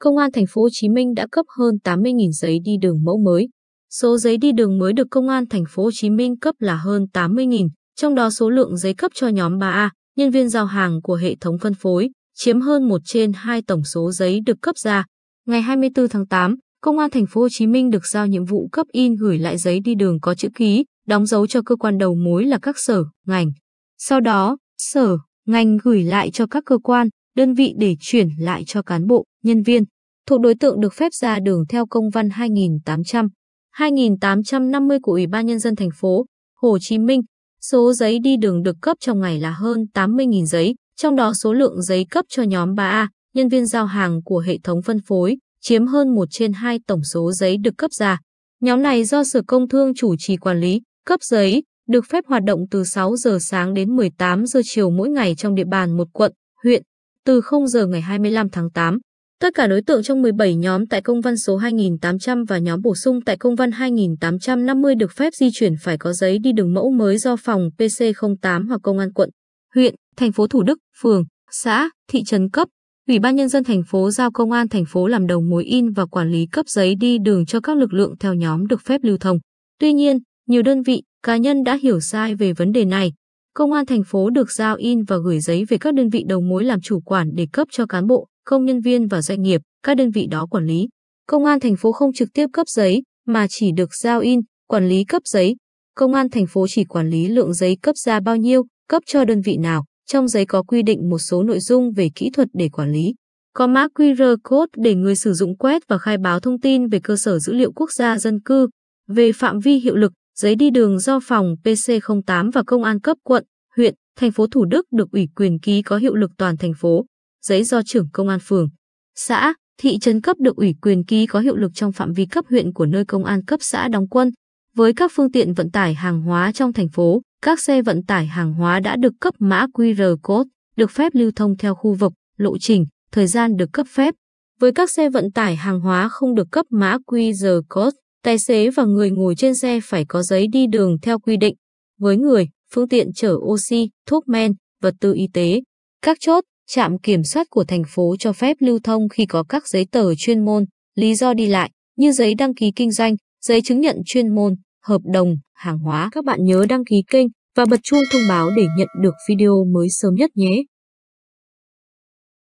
Công an thành phố Hồ Chí Minh đã cấp hơn 80.000 giấy đi đường mẫu mới. Số giấy đi đường mới được Công an thành phố Hồ Chí Minh cấp là hơn 80.000, trong đó số lượng giấy cấp cho nhóm 3A, nhân viên giao hàng của hệ thống phân phối, chiếm hơn 1 trên 2 tổng số giấy được cấp ra. Ngày 24 tháng 8, Công an thành phố Hồ Chí Minh được giao nhiệm vụ cấp in gửi lại giấy đi đường có chữ ký, đóng dấu cho cơ quan đầu mối là các sở, ngành. Sau đó, sở, ngành gửi lại cho các cơ quan, đơn vị để chuyển lại cho cán bộ, nhân viên, thuộc đối tượng được phép ra đường theo công văn 2800, 2850 của Ủy ban Nhân dân thành phố, Hồ Chí Minh. Số giấy đi đường được cấp trong ngày là hơn 80.000 giấy, trong đó số lượng giấy cấp cho nhóm 3A, nhân viên giao hàng của hệ thống phân phối, chiếm hơn 1 trên 2 tổng số giấy được cấp ra. Nhóm này do Sở Công Thương chủ trì quản lý, cấp giấy, được phép hoạt động từ 6 giờ sáng đến 18 giờ chiều mỗi ngày trong địa bàn một quận, huyện từ 0 giờ ngày 25 tháng 8. Tất cả đối tượng trong 17 nhóm tại công văn số 2800 và nhóm bổ sung tại công văn 2850 được phép di chuyển phải có giấy đi đường mẫu mới do phòng PC08 hoặc công an quận, huyện, thành phố Thủ Đức, phường, xã, thị trấn cấp. Ủy ban nhân dân thành phố giao công an thành phố làm đầu mối in và quản lý cấp giấy đi đường cho các lực lượng theo nhóm được phép lưu thông. Tuy nhiên, nhiều đơn vị, cá nhân đã hiểu sai về vấn đề này, Công an thành phố được giao in và gửi giấy về các đơn vị đầu mối làm chủ quản để cấp cho cán bộ, công nhân viên và doanh nghiệp, các đơn vị đó quản lý. Công an thành phố không trực tiếp cấp giấy, mà chỉ được giao in, quản lý cấp giấy. Công an thành phố chỉ quản lý lượng giấy cấp ra bao nhiêu, cấp cho đơn vị nào. Trong giấy có quy định một số nội dung về kỹ thuật để quản lý. Có mã QR code để người sử dụng quét và khai báo thông tin về cơ sở dữ liệu quốc gia dân cư. Về phạm vi hiệu lực, giấy đi đường do phòng PC08 và công an cấp quận, huyện, thành phố Thủ Đức được ủy quyền ký có hiệu lực toàn thành phố, giấy do trưởng công an phường, xã, thị trấn cấp được ủy quyền ký có hiệu lực trong phạm vi cấp huyện của nơi công an cấp xã đóng quân, với các phương tiện vận tải hàng hóa trong thành phố, các xe vận tải hàng hóa đã được cấp mã QR code, được phép lưu thông theo khu vực, lộ trình, thời gian được cấp phép. Với các xe vận tải hàng hóa không được cấp mã QR code, Tài xế và người ngồi trên xe phải có giấy đi đường theo quy định. Với người, phương tiện chở oxy, thuốc men, vật tư y tế, các chốt, trạm kiểm soát của thành phố cho phép lưu thông khi có các giấy tờ chuyên môn, lý do đi lại như giấy đăng ký kinh doanh, giấy chứng nhận chuyên môn, hợp đồng, hàng hóa. Các bạn nhớ đăng ký kênh và bật chuông thông báo để nhận được video mới sớm nhất nhé.